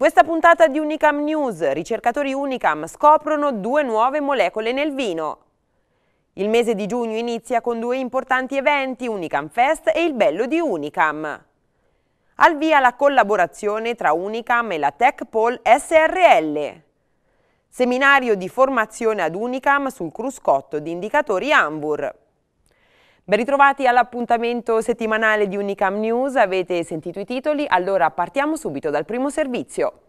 In questa puntata di Unicam News, ricercatori Unicam scoprono due nuove molecole nel vino. Il mese di giugno inizia con due importanti eventi, Unicam Fest e il bello di Unicam. Al via la collaborazione tra Unicam e la TechPol SRL. Seminario di formazione ad Unicam sul cruscotto di indicatori Hamburg. Ben ritrovati all'appuntamento settimanale di Unicam News, avete sentito i titoli, allora partiamo subito dal primo servizio.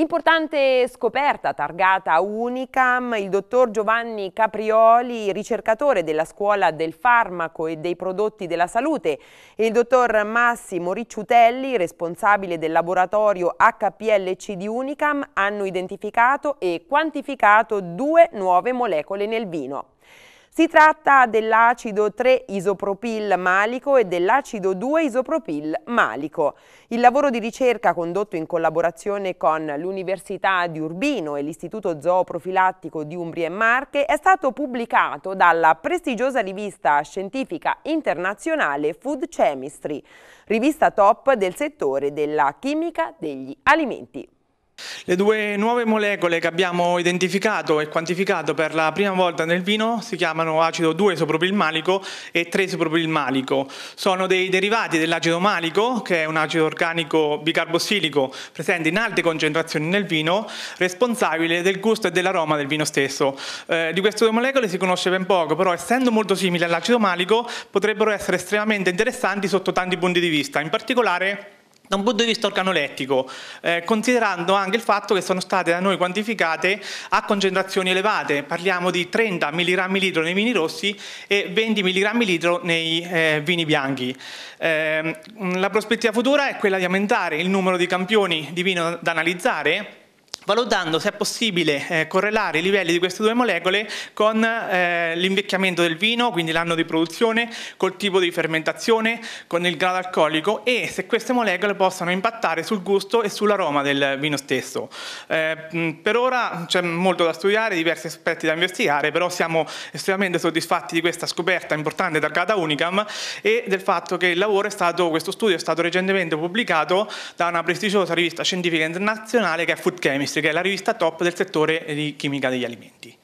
Importante scoperta targata a Unicam, il dottor Giovanni Caprioli, ricercatore della scuola del farmaco e dei prodotti della salute e il dottor Massimo Ricciutelli, responsabile del laboratorio HPLC di Unicam, hanno identificato e quantificato due nuove molecole nel vino. Si tratta dell'acido 3-isopropil malico e dell'acido 2-isopropil malico. Il lavoro di ricerca condotto in collaborazione con l'Università di Urbino e l'Istituto Zooprofilattico di Umbria e Marche è stato pubblicato dalla prestigiosa rivista scientifica internazionale Food Chemistry, rivista top del settore della chimica degli alimenti. Le due nuove molecole che abbiamo identificato e quantificato per la prima volta nel vino si chiamano acido 2 isopropilmalico e 3 isopropilmalico. Sono dei derivati dell'acido malico, che è un acido organico bicarbossilico presente in alte concentrazioni nel vino, responsabile del gusto e dell'aroma del vino stesso. Eh, di queste due molecole si conosce ben poco, però essendo molto simili all'acido malico potrebbero essere estremamente interessanti sotto tanti punti di vista, in particolare da un punto di vista organolettico, eh, considerando anche il fatto che sono state da noi quantificate a concentrazioni elevate, parliamo di 30 mg litro nei vini rossi e 20 mg litro nei eh, vini bianchi. Eh, la prospettiva futura è quella di aumentare il numero di campioni di vino da analizzare valutando se è possibile eh, correlare i livelli di queste due molecole con eh, l'invecchiamento del vino, quindi l'anno di produzione, col tipo di fermentazione, con il grado alcolico e se queste molecole possano impattare sul gusto e sull'aroma del vino stesso. Eh, per ora c'è molto da studiare, diversi aspetti da investigare, però siamo estremamente soddisfatti di questa scoperta importante da Gata Unicam e del fatto che stato, questo studio è stato recentemente pubblicato da una prestigiosa rivista scientifica internazionale che è Food Chemistry Science, che è la rivista top del settore di chimica degli alimenti.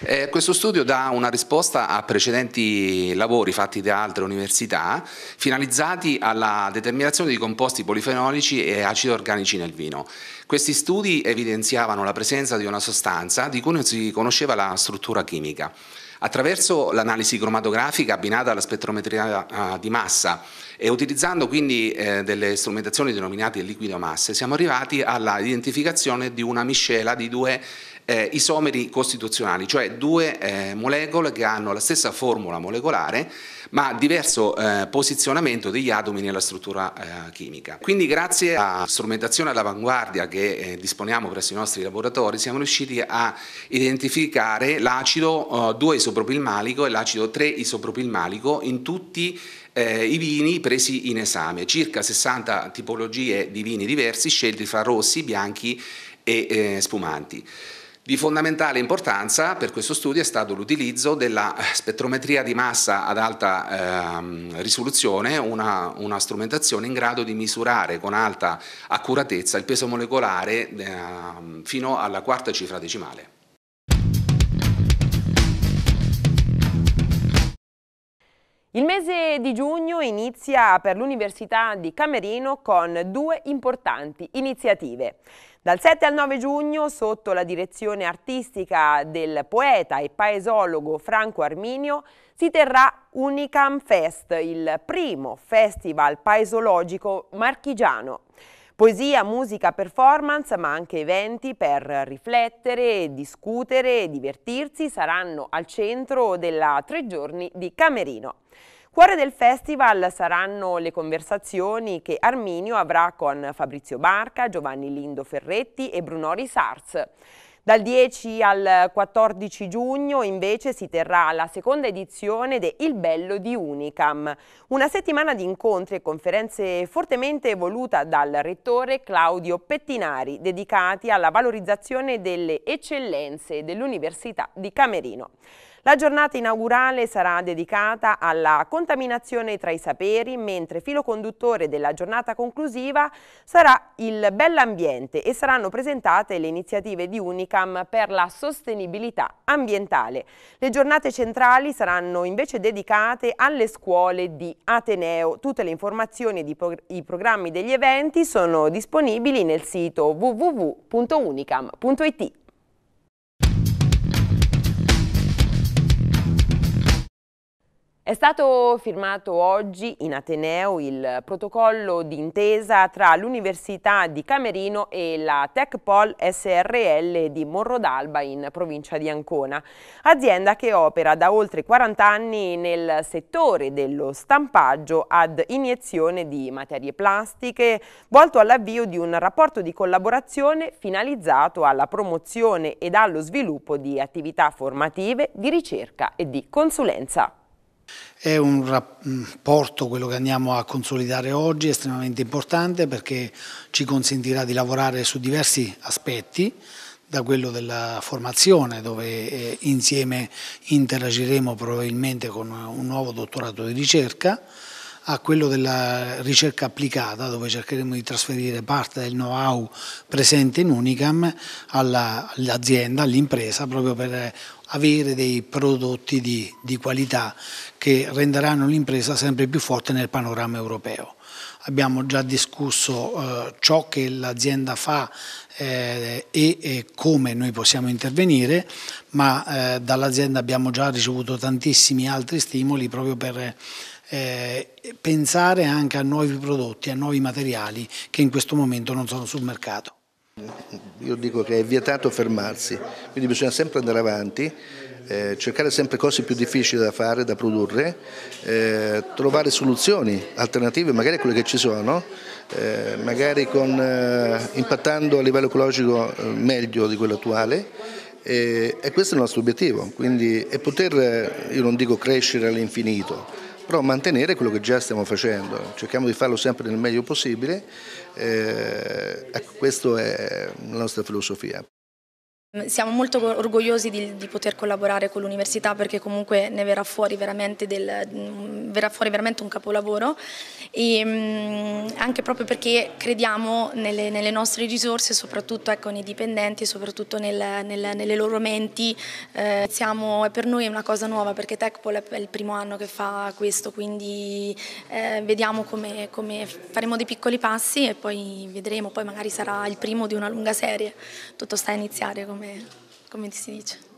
Eh, questo studio dà una risposta a precedenti lavori fatti da altre università finalizzati alla determinazione di composti polifenolici e acidi organici nel vino. Questi studi evidenziavano la presenza di una sostanza di cui non si conosceva la struttura chimica attraverso l'analisi cromatografica abbinata alla spettrometria eh, di massa e utilizzando quindi eh, delle strumentazioni denominate liquido masse siamo arrivati all'identificazione di una miscela di due eh, isomeri costituzionali, cioè due eh, molecole che hanno la stessa formula molecolare ma diverso eh, posizionamento degli atomi nella struttura eh, chimica. Quindi grazie a strumentazione all'avanguardia che eh, disponiamo presso i nostri laboratori siamo riusciti a identificare l'acido 2 eh, isopropilmalico e l'acido 3 isopropilmalico in tutti eh, i vini presi in esame, circa 60 tipologie di vini diversi scelti fra rossi, bianchi e eh, spumanti. Di fondamentale importanza per questo studio è stato l'utilizzo della eh, spettrometria di massa ad alta eh, risoluzione, una, una, strumentazione in grado di misurare con alta accuratezza il peso molecolare eh, fino alla quarta cifra decimale. Il mese di giugno inizia per l'Università di Camerino con due importanti iniziative. Dal 7 al 9 giugno, sotto la direzione artistica del poeta e paesologo Franco Arminio, si terrà Unicam Fest, il primo festival paesologico marchigiano. Poesia, musica, performance, ma anche eventi per riflettere, discutere, e divertirsi saranno al centro della tre giorni di Camerino. Cuore del festival saranno le conversazioni che Arminio avrà con Fabrizio Barca, Giovanni Lindo Ferretti e Brunori Sars. Dal 10 al 14 giugno invece si terrà la seconda edizione de Il Bello di Unicam, una settimana di incontri e conferenze fortemente voluta dal rettore Claudio Pettinari, dedicati alla valorizzazione delle eccellenze dell'Università di Camerino. La giornata inaugurale sarà dedicata alla contaminazione tra i saperi, mentre filo conduttore della giornata conclusiva sarà il Bell'Ambiente e saranno presentate le iniziative di Unicam per la sostenibilità ambientale. Le giornate centrali saranno invece dedicate alle scuole di Ateneo. Tutte le informazioni e i programmi degli eventi sono disponibili nel sito www.unicam.it. È stato firmato oggi in Ateneo il protocollo d'intesa tra l'Università di Camerino e la Tecpol SRL di Morrodalba in provincia di Ancona, azienda che opera da oltre 40 anni nel settore dello stampaggio ad iniezione di materie plastiche, volto all'avvio di un rapporto di collaborazione finalizzato alla promozione ed allo sviluppo di attività formative, di ricerca e di consulenza. È un rapporto, mm, quello che andiamo a consolidare oggi, estremamente importante perché ci consentirà di lavorare su diversi aspetti, da quello della formazione dove eh, insieme interagiremo probabilmente con un nuovo dottorato di ricerca, a quello della ricerca applicata dove cercheremo di trasferire parte del know-how presente in Unicam all'azienda, all'impresa proprio per avere dei prodotti di, di qualità che renderanno l'impresa sempre più forte nel panorama europeo. Abbiamo già discusso eh, ciò che l'azienda fa eh, e, e, come noi possiamo intervenire, ma eh, dall'azienda abbiamo già ricevuto tantissimi altri stimoli proprio per eh, pensare anche a nuovi prodotti, a nuovi materiali che in questo momento non sono sul mercato. Io dico che è vietato fermarsi, quindi bisogna sempre andare avanti, eh, cercare sempre cose più difficili da fare, da produrre, eh, trovare soluzioni alternative, magari quelle che ci sono, eh, magari con, eh, impattando a livello ecologico eh, meglio di quello attuale. E, e questo è il nostro obiettivo, quindi è poter, eh, io non dico crescere all'infinito, però mantenere quello che già stiamo facendo, cerchiamo di farlo sempre nel meglio possibile, eh, ecco, questa è la nostra filosofia. Mm, siamo molto orgogliosi di, di poter collaborare con l'università perché comunque ne verrà fuori veramente, del, mm, verrà fuori veramente un capolavoro e, mm, anche proprio perché crediamo nelle, nelle nostre risorse, soprattutto ecco, nei dipendenti, soprattutto nel, nel, nelle loro menti. Eh, siamo, per noi è una cosa nuova perché Techpol è il primo anno che fa questo, quindi eh, vediamo come, come faremo dei piccoli passi e poi vedremo, poi magari sarà il primo di una lunga serie. Tutto sta a iniziare come come, come si dice.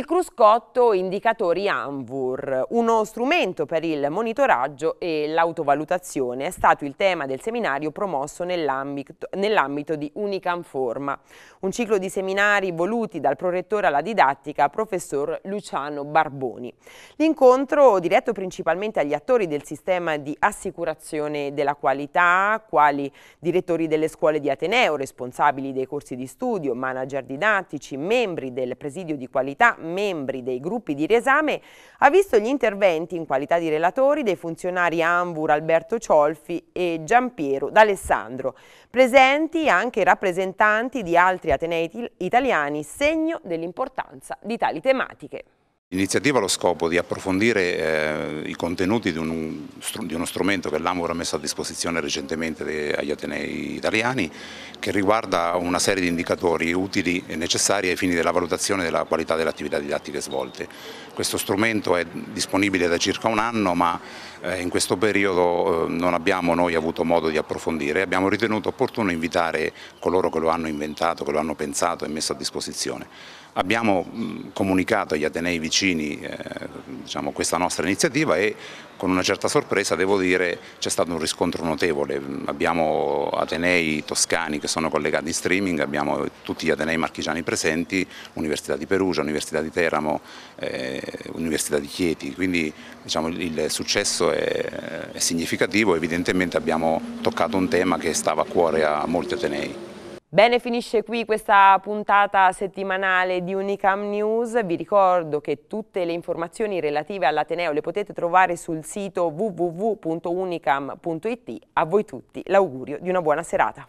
il cruscotto indicatori ANVUR, uno strumento per il monitoraggio e l'autovalutazione, è stato il tema del seminario promosso nell'ambito nell di Unicanforma, un ciclo di seminari voluti dal prorettore alla didattica, professor Luciano Barboni. L'incontro, diretto principalmente agli attori del sistema di assicurazione della qualità, quali direttori delle scuole di Ateneo, responsabili dei corsi di studio, manager didattici, membri del presidio di qualità, membri dei gruppi di riesame, ha visto gli interventi in qualità di relatori dei funzionari Anvur Alberto Ciolfi e Giampiero D'Alessandro, presenti anche rappresentanti di altri atenei italiani, segno dell'importanza di tali tematiche. L'iniziativa ha lo scopo di approfondire eh, i contenuti di, un, di, uno strumento che l'Amor ha messo a disposizione recentemente agli Atenei italiani che riguarda una serie di indicatori utili e necessari ai fini della valutazione della qualità delle attività didattiche svolte. Questo strumento è disponibile da circa un anno ma eh, in questo periodo eh, non abbiamo noi avuto modo di approfondire, abbiamo ritenuto opportuno invitare coloro che lo hanno inventato, che lo hanno pensato e messo a disposizione. Abbiamo mh, comunicato agli Atenei vicini Mancini eh, diciamo, questa nostra iniziativa e con una certa sorpresa devo dire c'è stato un riscontro notevole, abbiamo Atenei toscani che sono collegati in streaming, abbiamo tutti gli Atenei marchigiani presenti, Università di Perugia, Università di Teramo, eh, Università di Chieti, quindi diciamo, il successo è, è significativo, evidentemente abbiamo toccato un tema che stava a cuore a molti Atenei. Bene, finisce qui questa puntata settimanale di Unicam News. Vi ricordo che tutte le informazioni relative all'Ateneo le potete trovare sul sito www.unicam.it. A voi tutti l'augurio di una buona serata.